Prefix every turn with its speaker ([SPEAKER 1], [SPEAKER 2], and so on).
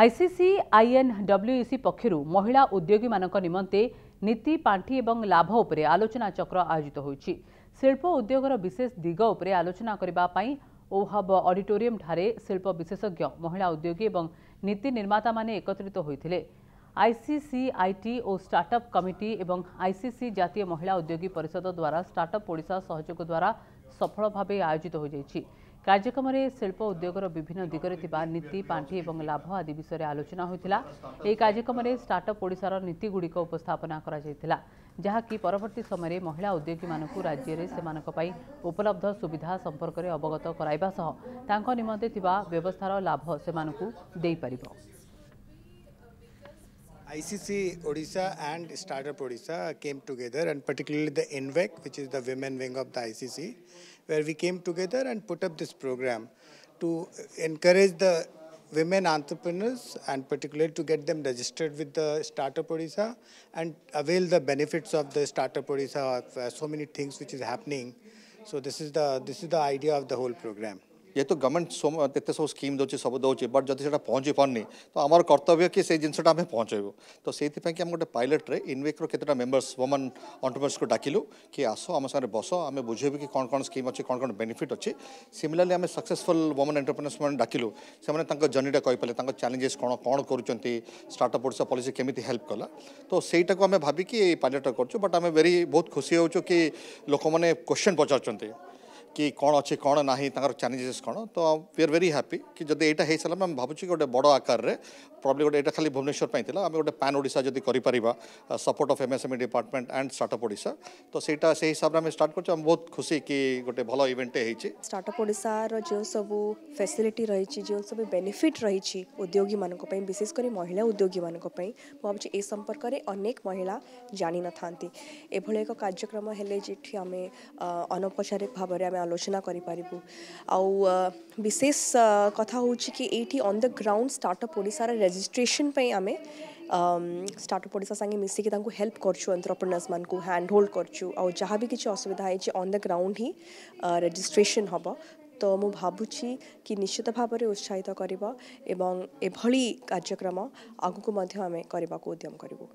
[SPEAKER 1] ICC INWC ପକ୍ଷରୁ ମହିଳା ଉଦ୍ୟୋଗୀମାନଙ୍କ ନିମନ୍ତେ ନୀତି ପାଣ୍ଠି ଏବଂ ଲାଭ ଉପରେ ଆଲୋଚନା ଚକ୍ର ଆୟୋଜିତ ହୋଇଛି ଶିଳ୍ପ ଉଦ୍ୟୋଗର ବିଶେଷ ଦିଗ ଉପରେ ଆଲୋଚନା କରିବା ପାଇଁ ଓହବ ଅଡିଟୋରିୟମ୍ଠାରେ ଶିଳ୍ପ ବିଶେଷଜ୍ଞ ମହିଳା ଉଦ୍ୟୋଗୀ ଏବଂ ନୀତି ନିର୍ମାତାମାନେ ଏକତ୍ରିତ ହୋଇଥିଲେ ଆଇସିସିଆଇଟି ଓ ଷ୍ଟାର୍ଟଅପ୍ କମିଟି ଏବଂ ଆଇସିସି ଜାତୀୟ ମହିଳା ଉଦ୍ୟୋଗୀ ପରିଷଦ ଦ୍ୱାରା ଷ୍ଟାର୍ଟଅପ୍ ଓଡ଼ିଶା ସହଯୋଗ ଦ୍ୱାରା ସଫଳ ଭାବେ ଆୟୋଜିତ ହୋଇଯାଇଛି କାର୍ଯ୍ୟକ୍ରମରେ ଶିଳ୍ପ ଉଦ୍ୟୋଗର ବିଭିନ୍ନ ଦିଗରେ ଥିବା ନୀତି ପାଣ୍ଠି ଏବଂ ଲାଭ ଆଦି ବିଷୟରେ ଆଲୋଚନା ହୋଇଥିଲା ଏହି କାର୍ଯ୍ୟକ୍ରମରେ ଷ୍ଟାର୍ଟଅପ୍ ଓଡ଼ିଶାର ନୀତିଗୁଡ଼ିକ ଉପସ୍ଥାପନା କରାଯାଇଥିଲା ଯାହାକି ପରବର୍ତ୍ତୀ ସମୟରେ ମହିଳା ଉଦ୍ୟୋଗୀମାନଙ୍କୁ ରାଜ୍ୟରେ ସେମାନଙ୍କ ପାଇଁ ଉପଲବ୍ଧ ସୁବିଧା ସମ୍ପର୍କରେ ଅବଗତ କରାଇବା ସହ ତାଙ୍କ ନିମନ୍ତେ ଥିବା ବ୍ୟବସ୍ଥାର ଲାଭ ସେମାନଙ୍କୁ ଦେଇପାରିବ
[SPEAKER 2] ICC Odisha and Startup Odisha came together and particularly the NVEC, which is the women wing of the ICC, where we came together and put up this program to encourage the women entrepreneurs and particularly to get them registered with the Startup Odisha and avail the benefits of the Startup Odisha, of, uh, so many things which is happening. So this is the, this is the idea of the whole program.
[SPEAKER 3] जेहतु government जिते सब scheme दौर सब दौर but जब से पहुँच पारनी तो आम कर्तव्य कि से जिनटा तो आम पहुँचेबू तो से गोटे पायलट्रे इनवेक् रेतटा मेम्बर्स वोमेन अंटरप्रेनर्स को डाकिलु कि आस आम सागर बस आम बुझे कि कौन कौन स्कीम अच्छी कौन कौन बेनिफिट अच्छे सिमिलारली आम सक्सेसफुल वोमन एंटरप्रेनर्स मैंने डाकिलु से जर्नीटा कहीपारे चैलेंजेस कौन कौन करुँच स्टार्टअप ओडा पलिस केमी हेल्प कला तो से को आम भाविकी पायलट कर बहुत खुशी हो लोक मैंने क्वेश्चन पचार कि कौन अच्छे कौन ना चैलेंजेस कौन तो वी आर वेरी हैप्पी कि जब ये हो सारे आम भाई गोटे बड़ आकार में प्रब्लम गोटे यहाँ खाली भुवनेश्वर पर आम गोटे पैन ओडा जब कर support of M S M E department and startup ओडा तो सहीटा से हिसाब से स्टार्ट कर बहुत खुशी कि गोटे भल इवेंटे
[SPEAKER 4] स्टार्टअप ओडार जो सब फैसिलिटी रही जो सब बेनिफिट रही उद्योगी मैं विशेषकर महिला उद्योगी मानी भावी ए संपर्क में अनेक महिला जाणी न था एक कार्यक्रम है अनौपचारिक भाव में आलोचना करशेष आउ विशेष कथा हूँ कि ये अन् द ग्राउंड स्टार्टअप ओडार रेजिट्रेसन आम स्टार्टअप ओडा सागे मिसिकी हेल्प करप्रनर्स एंटरप्रेनर्स मान हैंड होल्ड करूँ जहाँ भी किसी असुविधा है अन् द ग्राउंड ही रेजिट्रेसन हम तो मु भावी कि निश्चित भाव में उत्साहित करम এভাবে उद्यम करूँ